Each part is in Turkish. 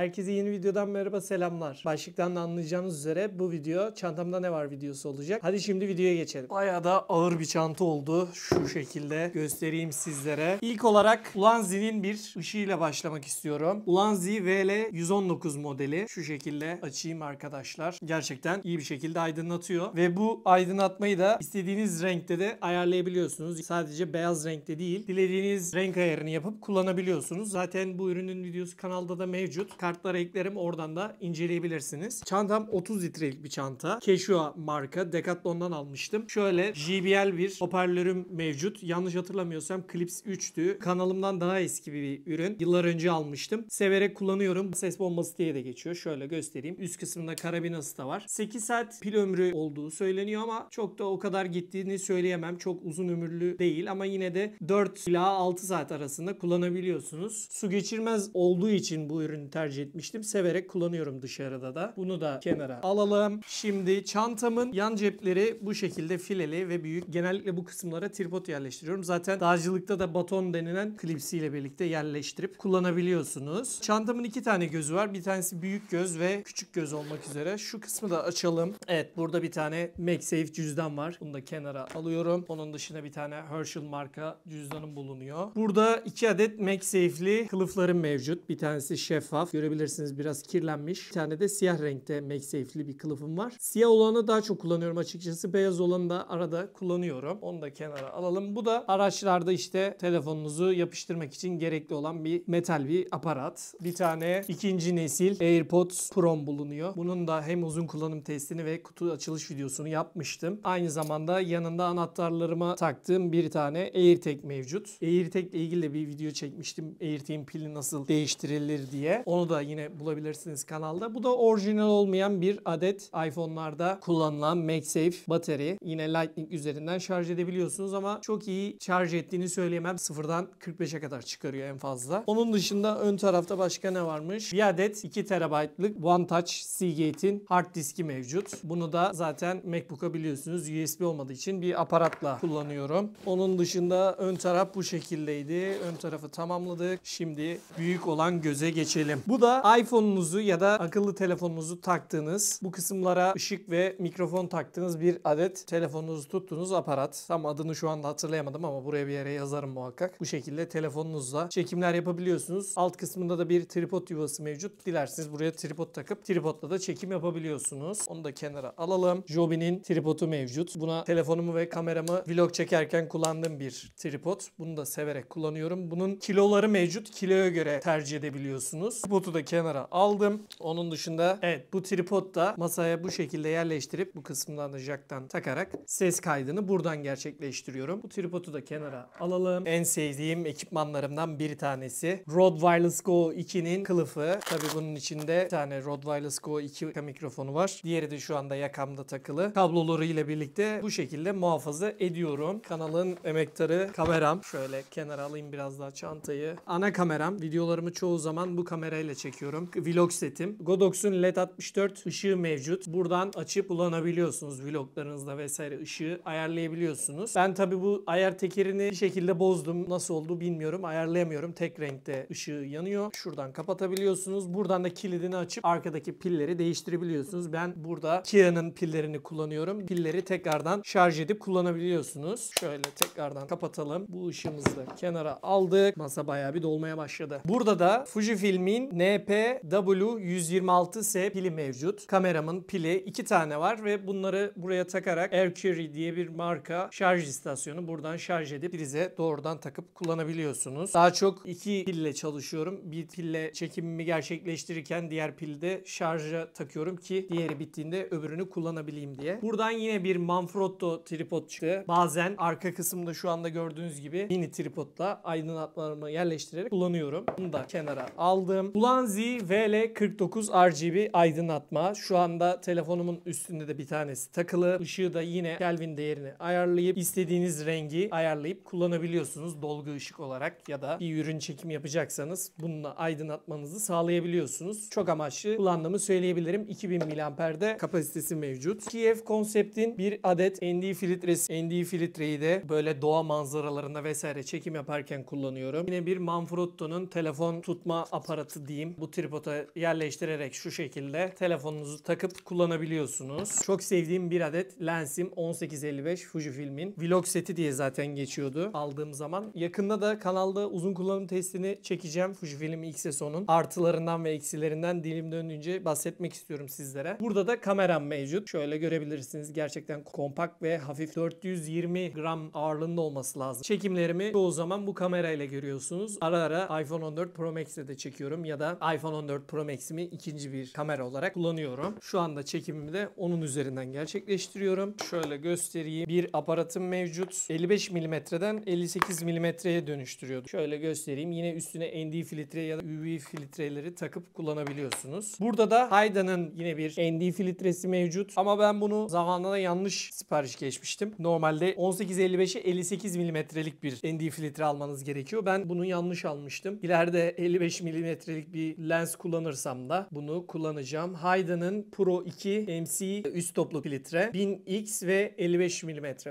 Herkese yeni videodan merhaba selamlar. Başlıktan da anlayacağınız üzere bu video çantamda ne var videosu olacak. Hadi şimdi videoya geçelim. Baya da ağır bir çanta oldu. Şu şekilde göstereyim sizlere. İlk olarak Ulanzi'nin bir ışığıyla başlamak istiyorum. Ulanzi VL 119 modeli. Şu şekilde açayım arkadaşlar. Gerçekten iyi bir şekilde aydınlatıyor. Ve bu aydınlatmayı da istediğiniz renkte de ayarlayabiliyorsunuz. Sadece beyaz renkte değil. Dilediğiniz renk ayarını yapıp kullanabiliyorsunuz. Zaten bu ürünün videosu kanalda da mevcut kartlara eklerim. Oradan da inceleyebilirsiniz. Çantam 30 litrelik bir çanta. Keshua marka. Decathlon'dan almıştım. Şöyle JBL bir hoparlörüm mevcut. Yanlış hatırlamıyorsam Clips 3'tü. Kanalımdan daha eski bir ürün. Yıllar önce almıştım. Severek kullanıyorum. Ses bombası diye de geçiyor. Şöyle göstereyim. Üst kısmında karabinası da var. 8 saat pil ömrü olduğu söyleniyor ama çok da o kadar gittiğini söyleyemem. Çok uzun ömürlü değil ama yine de 4 ila 6 saat arasında kullanabiliyorsunuz. Su geçirmez olduğu için bu ürünü tercih tercih etmiştim. Severek kullanıyorum dışarıda da. Bunu da kenara alalım. Şimdi çantamın yan cepleri bu şekilde fileli ve büyük. Genellikle bu kısımlara tripod yerleştiriyorum. Zaten dağcılıkta da baton denilen klipsiyle birlikte yerleştirip kullanabiliyorsunuz. Çantamın iki tane gözü var. Bir tanesi büyük göz ve küçük göz olmak üzere. Şu kısmı da açalım. Evet burada bir tane MagSafe cüzdan var. Bunu da kenara alıyorum. Onun dışında bir tane Herschel marka cüzdanım bulunuyor. Burada iki adet MagSafe'li kılıflarım mevcut. Bir tanesi şeffaf. Göre görebilirsiniz biraz kirlenmiş. Bir tane de siyah renkte MagSafe'li bir kılıfım var. Siyah olanı daha çok kullanıyorum açıkçası. Beyaz olanı da arada kullanıyorum. Onu da kenara alalım. Bu da araçlarda işte telefonunuzu yapıştırmak için gerekli olan bir metal bir aparat. Bir tane ikinci nesil AirPods Pro bulunuyor. Bunun da hem uzun kullanım testini ve kutu açılış videosunu yapmıştım. Aynı zamanda yanında anahtarlarıma taktığım bir tane AirTag mevcut. AirTag ile ilgili de bir video çekmiştim. AirTag'in pili nasıl değiştirilir diye. Onu da yine bulabilirsiniz kanalda. Bu da orijinal olmayan bir adet iPhone'larda kullanılan MagSafe bateri. Yine Lightning üzerinden şarj edebiliyorsunuz ama çok iyi şarj ettiğini söyleyemem. Sıfırdan 45'e kadar çıkarıyor en fazla. Onun dışında ön tarafta başka ne varmış? Bir adet 2 TB'lık OneTouch Seagate'in hard diski mevcut. Bunu da zaten MacBook'a biliyorsunuz USB olmadığı için bir aparatla kullanıyorum. Onun dışında ön taraf bu şekildeydi. Ön tarafı tamamladık. Şimdi büyük olan göze geçelim. Bu da iPhone'unuzu ya da akıllı telefonunuzu taktığınız, bu kısımlara ışık ve mikrofon taktığınız bir adet telefonunuzu tuttuğunuz aparat. Tam adını şu anda hatırlayamadım ama buraya bir yere yazarım muhakkak. Bu şekilde telefonunuzla çekimler yapabiliyorsunuz. Alt kısmında da bir tripod yuvası mevcut. Dilerseniz buraya tripod takıp tripodla da çekim yapabiliyorsunuz. Onu da kenara alalım. Jobi'nin tripodu mevcut. Buna telefonumu ve kameramı vlog çekerken kullandığım bir tripod. Bunu da severek kullanıyorum. Bunun kiloları mevcut. Kiloya göre tercih edebiliyorsunuz. Tripodu da kenara aldım. Onun dışında evet bu tripod da masaya bu şekilde yerleştirip bu kısımdan da jacktan takarak ses kaydını buradan gerçekleştiriyorum. Bu tripodu da kenara alalım. En sevdiğim ekipmanlarımdan bir tanesi. Rode Wireless Go 2'nin kılıfı. Tabi bunun içinde bir tane Rode Wireless Go 2 mikrofonu var. Diğeri de şu anda yakamda takılı. Kabloları ile birlikte bu şekilde muhafaza ediyorum. Kanalın emektarı kameram. Şöyle kenara alayım biraz daha çantayı. Ana kameram. Videolarımı çoğu zaman bu kamerayla çekiyorum. Vlog setim. Godox'un LED 64 ışığı mevcut. Buradan açıp kullanabiliyorsunuz vloglarınızda vesaire ışığı ayarlayabiliyorsunuz. Ben tabi bu ayar tekerini bir şekilde bozdum. Nasıl oldu bilmiyorum. Ayarlayamıyorum. Tek renkte ışığı yanıyor. Şuradan kapatabiliyorsunuz. Buradan da kilidini açıp arkadaki pilleri değiştirebiliyorsunuz. Ben burada Kia'nın pillerini kullanıyorum. Pilleri tekrardan şarj edip kullanabiliyorsunuz. Şöyle tekrardan kapatalım. Bu ışığımızı kenara aldık. Masa bayağı bir dolmaya başladı. Burada da Fujifilm'in MPW126S pili mevcut. Kameramın pili iki tane var ve bunları buraya takarak Aircurie diye bir marka şarj istasyonu buradan şarj edip prize doğrudan takıp kullanabiliyorsunuz. Daha çok iki pille çalışıyorum. Bir pille çekimimi gerçekleştirirken diğer pilde şarja takıyorum ki diğeri bittiğinde öbürünü kullanabileyim diye. Buradan yine bir Manfrotto tripod çıktı. Bazen arka kısımda şu anda gördüğünüz gibi mini tripodla aydınlatmalarımı yerleştirerek kullanıyorum. Bunu da kenara aldım. Kulağın Swansea VL49 RGB aydınlatma. Şu anda telefonumun üstünde de bir tanesi takılı. Işığı da yine Kelvin değerini ayarlayıp istediğiniz rengi ayarlayıp kullanabiliyorsunuz dolgu ışık olarak ya da bir ürün çekimi yapacaksanız bununla aydınlatmanızı sağlayabiliyorsunuz. Çok amaçlı kullandığımı söyleyebilirim. 2000 mAh'de kapasitesi mevcut. KF konseptin bir adet ND filtresi. ND filtreyi de böyle doğa manzaralarında vesaire çekim yaparken kullanıyorum. Yine bir Manfrotto'nun telefon tutma aparatı diyeyim söyleyeyim. Bu tripoda yerleştirerek şu şekilde telefonunuzu takıp kullanabiliyorsunuz. Çok sevdiğim bir adet lensim 1855 Fujifilm'in vlog seti diye zaten geçiyordu aldığım zaman. Yakında da kanalda uzun kullanım testini çekeceğim Fujifilm X-S10'un artılarından ve eksilerinden dilim döndüğünce bahsetmek istiyorum sizlere. Burada da kameram mevcut. Şöyle görebilirsiniz. Gerçekten kompakt ve hafif 420 gram ağırlığında olması lazım. Çekimlerimi çoğu zaman bu kamerayla görüyorsunuz. Ara ara iPhone 14 Pro Max'te de çekiyorum ya da iPhone 14 Pro Max'imi ikinci bir kamera olarak kullanıyorum. Şu anda çekimimi de onun üzerinden gerçekleştiriyorum. Şöyle göstereyim. Bir aparatım mevcut. 55 mm'den 58 mm'ye dönüştürüyordu. Şöyle göstereyim. Yine üstüne ND filtre ya da UV filtreleri takıp kullanabiliyorsunuz. Burada da Hayda'nın yine bir ND filtresi mevcut. Ama ben bunu zamanında yanlış sipariş geçmiştim. Normalde 18-55'e 58 mm'lik bir ND filtre almanız gerekiyor. Ben bunu yanlış almıştım. İleride 55 mm'lik bir lens kullanırsam da bunu kullanacağım. Hayden'ın Pro 2 MC üst toplu filtre 1000X ve 55 mm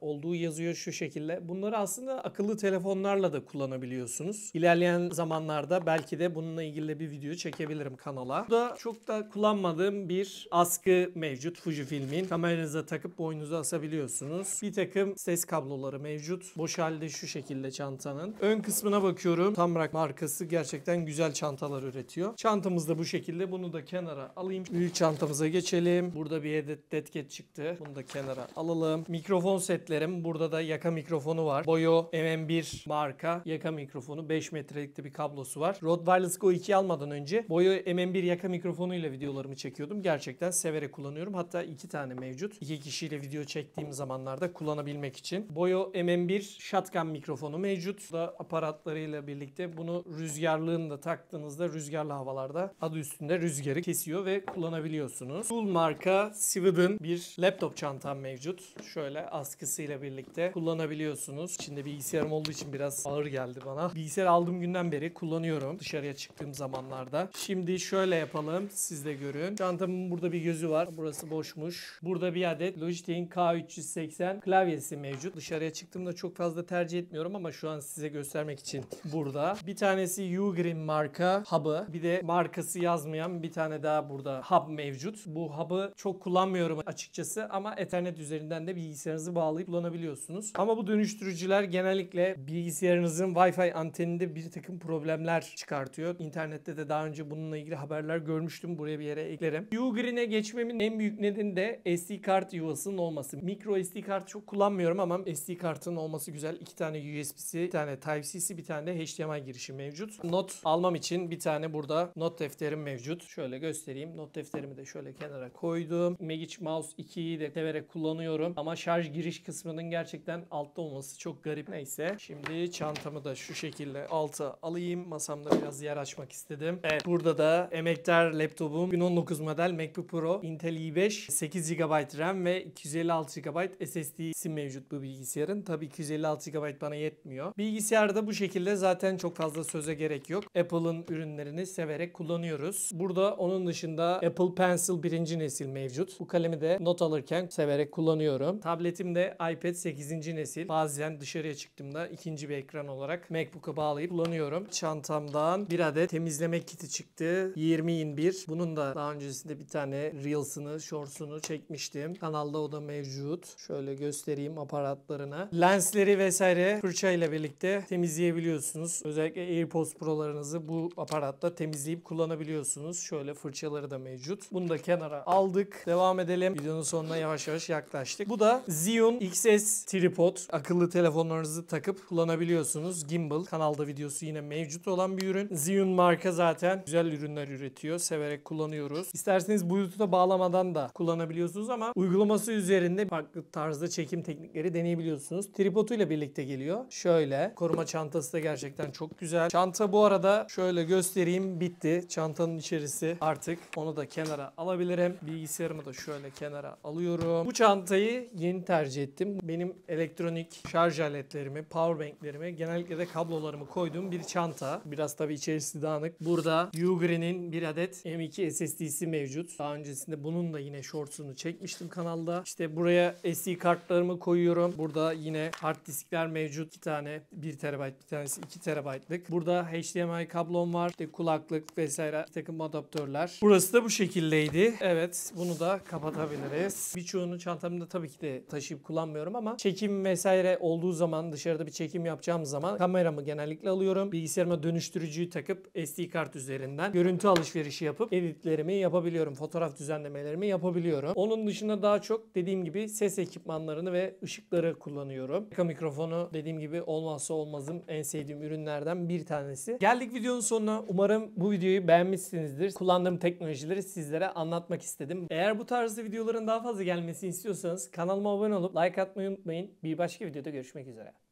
olduğu yazıyor şu şekilde. Bunları aslında akıllı telefonlarla da kullanabiliyorsunuz. İlerleyen zamanlarda belki de bununla ilgili bir video çekebilirim kanala. da çok da kullanmadığım bir askı mevcut Fujifilm'in. Kameranıza takıp boynunuza asabiliyorsunuz. Bir takım ses kabloları mevcut. Boş halde şu şekilde çantanın. Ön kısmına bakıyorum. Tamrak markası gerçekten güzel çantalar üretiyor gerekiyor. Çantamız da bu şekilde. Bunu da kenara alayım. Büyük çantamıza geçelim. Burada bir adet detket çıktı. Bunu da kenara alalım. Mikrofon setlerim. Burada da yaka mikrofonu var. Boyo MM1 marka yaka mikrofonu. 5 metrelikte bir kablosu var. Rode Wireless Go 2 almadan önce Boyo MM1 yaka mikrofonuyla videolarımı çekiyordum. Gerçekten severek kullanıyorum. Hatta iki tane mevcut. İki kişiyle video çektiğim zamanlarda kullanabilmek için. Boyo MM1 shotgun mikrofonu mevcut. Bu da aparatlarıyla birlikte bunu rüzgarlığında taktığınızda rüzgar rüzgarlı havalarda adı üstünde rüzgarı kesiyor ve kullanabiliyorsunuz. Tool marka Sivad'ın bir laptop çantam mevcut. Şöyle askısıyla birlikte kullanabiliyorsunuz. İçinde bilgisayarım olduğu için biraz ağır geldi bana. Bilgisayar aldığım günden beri kullanıyorum dışarıya çıktığım zamanlarda. Şimdi şöyle yapalım siz de görün. Çantamın burada bir gözü var. Burası boşmuş. Burada bir adet Logitech'in K380 klavyesi mevcut. Dışarıya çıktığımda çok fazla tercih etmiyorum ama şu an size göstermek için burada. Bir tanesi Ugreen marka hub'ı. Bir de markası yazmayan bir tane daha burada hub mevcut. Bu hub'ı çok kullanmıyorum açıkçası ama Ethernet üzerinden de bilgisayarınızı bağlayıp kullanabiliyorsunuz. Ama bu dönüştürücüler genellikle bilgisayarınızın Wi-Fi anteninde bir takım problemler çıkartıyor. İnternette de daha önce bununla ilgili haberler görmüştüm. Buraya bir yere eklerim. Ugreen'e geçmemin en büyük nedeni de SD kart yuvasının olması. Mikro SD kart çok kullanmıyorum ama SD kartın olması güzel. İki tane USB'si, bir tane Type-C'si, bir tane de HDMI girişi mevcut. Not almam için bir tane burada burada not defterim mevcut. Şöyle göstereyim. Not defterimi de şöyle kenara koydum. Magic Mouse 2'yi de severek kullanıyorum. Ama şarj giriş kısmının gerçekten altta olması çok garip. Neyse. Şimdi çantamı da şu şekilde alta alayım. Masamda biraz yer açmak istedim. Evet. Burada da emektar laptopum 2019 model MacBook Pro Intel i5 8 GB RAM ve 256 GB SSD'si mevcut bu bilgisayarın. Tabii 256 GB bana yetmiyor. Bilgisayarda bu şekilde zaten çok fazla söze gerek yok. Apple'ın ürünlerini severek kullanıyoruz. Burada onun dışında Apple Pencil birinci nesil mevcut. Bu kalemi de not alırken severek kullanıyorum. Tabletimde iPad 8. nesil. Bazen dışarıya çıktığımda ikinci bir ekran olarak MacBook'a bağlayıp kullanıyorum. Çantamdan bir adet temizleme kiti çıktı. 20 in 2021. Bunun da daha öncesinde bir tane Reels'ını, Shorts'unu çekmiştim. Kanalda o da mevcut. Şöyle göstereyim aparatlarını. Lensleri vesaire fırçayla birlikte temizleyebiliyorsunuz. Özellikle AirPods Pro'larınızı bu aparatta temizleyip kullanabiliyorsunuz. Şöyle fırçaları da mevcut. Bunu da kenara aldık. Devam edelim. Videonun sonuna yavaş yavaş yaklaştık. Bu da Xeon XS tripod. Akıllı telefonlarınızı takıp kullanabiliyorsunuz. Gimbal. Kanalda videosu yine mevcut olan bir ürün. Xeon marka zaten güzel ürünler üretiyor. Severek kullanıyoruz. İsterseniz Bluetooth'a bağlamadan da kullanabiliyorsunuz ama uygulaması üzerinde farklı tarzda çekim teknikleri deneyebiliyorsunuz. Tripoduyla birlikte geliyor. Şöyle koruma çantası da gerçekten çok güzel. Çanta bu arada şöyle göstereyim. Çantam bitti. Çantanın içerisi artık onu da kenara alabilirim. Bilgisayarımı da şöyle kenara alıyorum. Bu çantayı yeni tercih ettim. Benim elektronik şarj aletlerimi, powerbanklerimi, genellikle de kablolarımı koyduğum bir çanta. Biraz tabii içerisi dağınık. Burada Ugreen'in bir adet M2 SSD'si mevcut. Daha öncesinde bunun da yine shortsunu çekmiştim kanalda. İşte buraya SD kartlarımı koyuyorum. Burada yine hard diskler mevcut. 2 tane 1 TB, bir tanesi 2 TB'lık. Burada HDMI kablom var. İşte kulak kulaklık vesaire bir takım adaptörler. Burası da bu şekildeydi. Evet bunu da kapatabiliriz. Birçoğunu çantamda tabii ki de taşıyıp kullanmıyorum ama çekim vesaire olduğu zaman dışarıda bir çekim yapacağım zaman kameramı genellikle alıyorum. Bilgisayarıma dönüştürücüyü takıp SD kart üzerinden görüntü alışverişi yapıp editlerimi yapabiliyorum. Fotoğraf düzenlemelerimi yapabiliyorum. Onun dışında daha çok dediğim gibi ses ekipmanlarını ve ışıkları kullanıyorum. Eka mikrofonu dediğim gibi olmazsa olmazım en sevdiğim ürünlerden bir tanesi. Geldik videonun sonuna. Umarım bu videoyu beğenmişsinizdir. Kullandığım teknolojileri sizlere anlatmak istedim. Eğer bu tarzda videoların daha fazla gelmesini istiyorsanız kanalıma abone olup like atmayı unutmayın. Bir başka videoda görüşmek üzere.